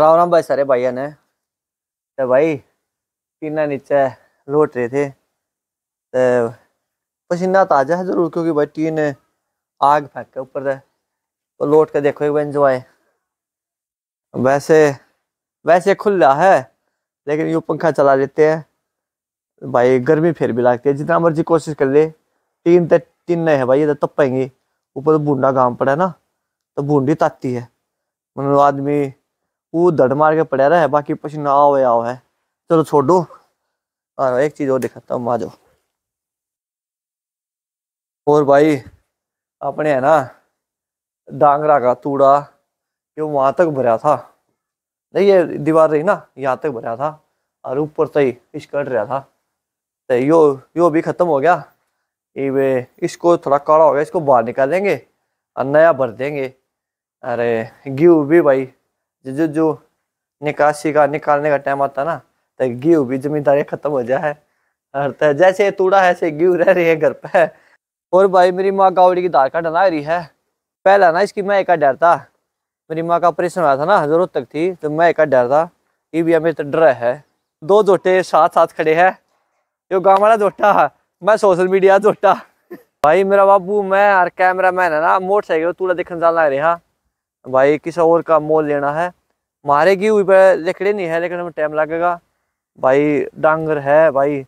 राम राम भाई सारे भाइयों ने तो भाई पीना नीचे लौट रहे थे तो पसीना ताज़ा है ज़रूर क्योंकि भाई टीन आग फेंक के ऊपर से तो लौट के देखो एक बार इंजॉय वैसे वैसे खुला है लेकिन यू पंखा चला लेते हैं भाई गर्मी फिर भी लगती है जितना मर्जी कोशिश कर ले टीन तो टीन नहीं है भाई ये तो तपेंगे ऊपर तो बूंदा गांव पड़ा ना तो बूंदी ताती है मतलब आदमी वो दट मार के पड़ा रहा है बाकी पसीना आओ आओ है चलो छोड़ो और एक चीज़ और दिखाता हूँ आ जाओ और भाई अपने है ना डांगरा का तूड़ा जो वहां तक भरा था नहीं ये दीवार रही ना यहाँ तक भरा था और ऊपर से ही कट रहा था तो यो यो भी ख़त्म हो गया ये इसको थोड़ा काड़ा हो गया इसको बाहर निकाल देंगे और नया भर देंगे अरे घी भी भाई जो जो निकासी का निकालने का टाइम आता ना तो गेहूँ भी जमींदारी खत्म हो जाए हरता तो है जैसे तूड़ा है ऐसे गेहूँ रह रही है घर पे और भाई मेरी माँ गावड़ी की दाल का डला रही है पहला ना इसकी मैं एक डर था मेरी माँ का ऑपरेशन हुआ था ना जरूरत तक थी तो मैं एक डर था ये भी हमें तो डर है दो जोटे साथ साथ खड़े है जो गाँव वाला जोटा मैं सोशल मीडिया जोटा भाई मेरा बाबू मैं और कैमरा मैन है ना मोटरसाइकिल तूड़ा देखने जाना रहा भाई किसी और का मोल लेना है मारे की हुई पर लकड़े नहीं है लेकिन हमें टाइम लगेगा भाई डांगर है भाई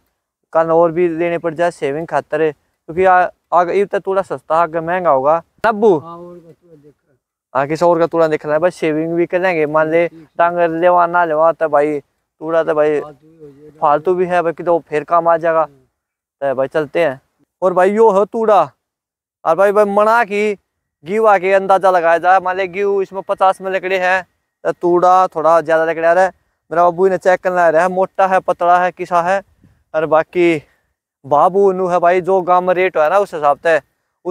कल और भी लेने पड़ जाए सेविंग खातर है क्योंकि आगे इतना तो थोड़ा सस्ता आगे महंगा होगा नब्बू हाँ, हाँ किसी और का तूड़ा देख है भाई सेविंग भी कर लेंगे मान ले डांगर लेवा ना लेवा तो भाई तूड़ा तो भाई फालतू भी है भाई कि तो फिर काम आ जाएगा हाँ। तो भाई चलते हैं और भाई यो है तूड़ा और भाई भाई मना की गीवा के अंदाजा लगाया जाए मान लिया घी इसमें पचास में लकड़ी है तूड़ा थोड़ा ज़्यादा लकड़ी आ रहा है मेरा बाबू ने चेक करना रहा है मोटा है पतला है किसा है और बाकी बाबू नू है भाई जो गाँव में रेट है ना उस हिसाब से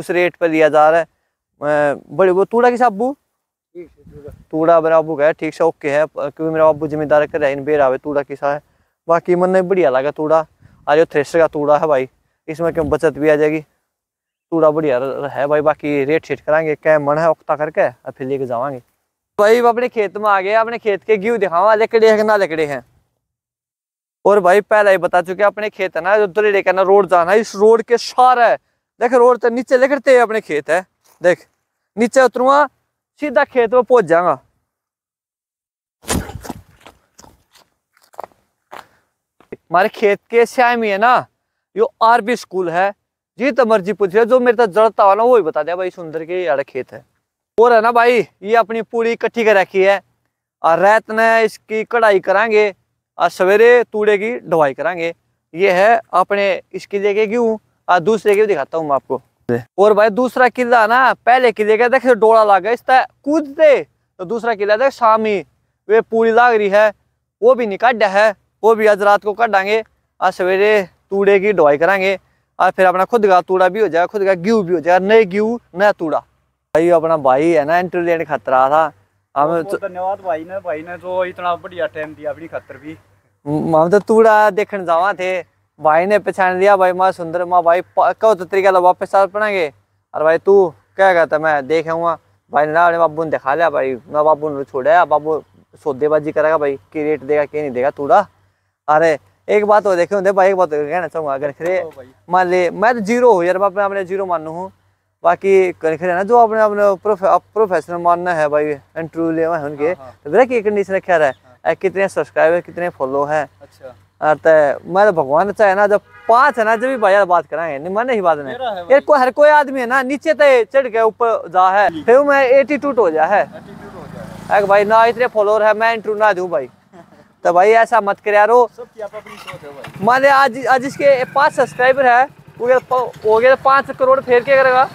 उस रेट पर लिया जा रहा है बड़ी वो तूड़ा किसा अबू तूड़ा मेरा बाबू कह ठीक से ओके है क्योंकि मेरा बाबू जिम्मेदार कर रहा है इन बेर आवे तूड़ा किसा है बाकी मन बढ़िया लगा तूड़ा अरे थ्रेसर का तूड़ा है भाई इसमें क्यों बचत भी आ जाएगी टूटा बढ़िया है भाई बाकी रेट शेट करेंगे कै मन है उखता करके और फिर लेके जावांगे भाई अपने खेत में आ गए अपने खेत के घी दिखावा लकड़े है ना लकड़े हैं और भाई पहले ही बता चुके अपने खेत है ना जो दरेड़े का ना रोड जाना इस रोड के सार है देख रोड तो नीचे लकड़ते है अपने खेत है देख नीचे उतरुआ सीधा खेत में पहुंच जाऊंगा हमारे खेत के श्यामी है ना यो आरबी स्कूल है जी तो मर्जी पूछ जो मेरे तक जड़ता ना वो ही बता दिया भाई सुंदर के यार खेत है और है ना भाई ये अपनी पूरी इकट्ठी कर रखी है और रात ने इसकी कढ़ाई करांगे और सवेरे तूड़े की ढवाई करांगे ये है अपने किले के क्यों और दूसरे के दिखाता हूँ मैं आपको और भाई दूसरा किला ना पहले किले का देख डोड़ा लागे इस तरह कूदते तो दूसरा किला देख शामी वे पूरी लाग रही है वो भी निकाढ़ है वो भी आज रात को कटांगे आज सवेरे तूड़े की ढवाई करांगे और फिर अपना खुद का तूड़ा भी हो जाएगा खुद का घ्यू भी हो जाएगा नए घ्यू नया तूड़ा भाई अपना भाई है ना इंटेलिजेंट खतरा था हम तो- धन्यवाद भाई ने भाई ने जो इतना बढ़िया टाइम दिया अपनी खतर भी हम तो तूड़ा देखने जावा थे भाई ने पहचान लिया भाई माँ सुंदर माँ भाई कहो तो तरीका लो वापस आ पड़ेंगे और भाई तू क्या कहता मैं देखे हुआ भाई ना अपने बाबू ने दिखा लिया भाई मैं बाबू ने छोड़ा बाबू सौदेबाजी करेगा भाई की रेट देगा के नहीं देगा तूड़ा अरे एक बात हो देखे होंगे भाई एक बात कहना चाहूंगा अगर मान ली मैं तो जीरो हूँ यार मैं अपने जीरो मानू हूँ बाकी खरे ना जो अपने अपने प्रोफेशनल मानना है भाई इंटरव्यू ले है उनके हाँ, हाँ। तो मेरा की कंडीशन रखा है हाँ। कितने सब्सक्राइबर कितने फॉलो है अच्छा तो मैं तो भगवान चाहे ना जब पांच है ना जब भी भाई यार बात कराएंगे नहीं मैंने ही बात नहीं यार कोई हर कोई आदमी है ना नीचे तो चढ़ के ऊपर जा है फिर मैं एटीट्यूड हो जाए है भाई ना इतने फॉलोअर है मैं इंटरव्यू ना दू भाई तो भाई ऐसा मत कर यारो मान लिया आज आज इसके पाँच सब्सक्राइबर है वो गए पाँच तो करोड़ फेर के करेगा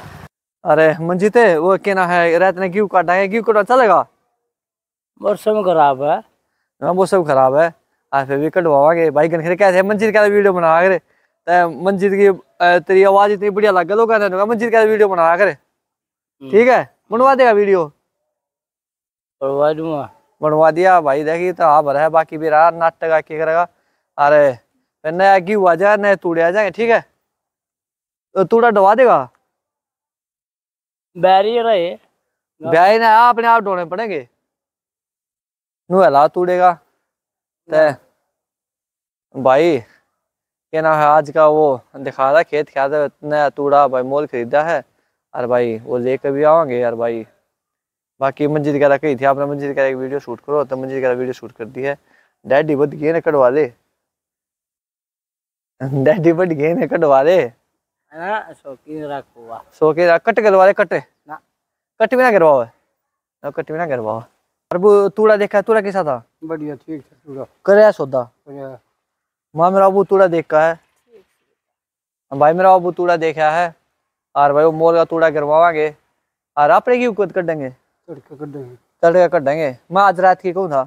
अरे मंजीत वो कहना है रात ने क्यों काटा है घी कटवा चलेगा मौसम खराब है मौसम हाँ, खराब है आज फिर भी कटवा कटवावागे भाई गन कैसे मंजीत कह वीडियो बना करे तो मंजीत की तेरी आवाज इतनी बढ़िया लग लगे लोग मंजीत कह वीडियो बना करे हम्म। ठीक है बनवा देगा वीडियो बनवा दूंगा बनवा दिया भाई देखी तो हाँ भरा है बाकी भी रहा नाटक आके करेगा अरे नया घी हुआ जाए नए तूड़े आ जाएंगे ठीक है तो तूड़ा डवा देगा बैरी रहे ब्याई ना अपने आप डोने पड़ेंगे नुहला तूड़ेगा ते भाई क्या ना है आज का वो दिखा रहा खेत ख्याल नया तूड़ा भाई मोल खरीदा है अरे भाई वो लेकर भी आवांगे यार भाई बाकी मंजीत वगैरह कही थी आपने मंजीत वगैरह वीडियो शूट करो तो मंजीत वगैरह वीडियो शूट कर दी है डैडी बद गए ना कटवा ले डैडी बद गए ना कटवा ले रख कट करवा ले कट ना कट भी ना करवाओ ना कट भी ना करवाओ अरे तूड़ा देखा तूड़ा कैसा था बढ़िया ठीक था तूड़ा करे सौदा मां मेरा अबू तूड़ा देखा है भाई मेरा अबू तूड़ा देखा है और भाई वो मोल का तूड़ा करवावांगे और आप की उकत कर देंगे तड़के कर देंगे मैं आज रात की कौन था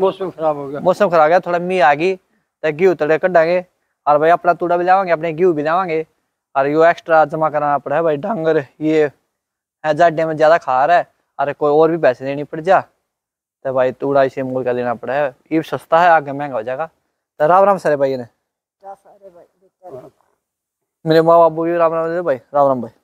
मौसम खराब हो गया थोड़ा मी आ गई घ्यू तड़े तड़के और भाई अपना तूड़ा भी लावांगे अपने घ्यू भी लावांगे और यो एक्स्ट्रा जमा कराना पड़ा है भाई डांगर ये जाडे में ज़्यादा खा रहा है अरे कोई और भी पैसे देनी पड़ जा तो भाई तूड़ा इसे मोल का लेना पड़ा है ये सस्ता है आगे महंगा हो जाएगा तो राम राम सारे भाई ने हाँ। मेरे माँ बाबू भी राम राम भाई राम राम भाई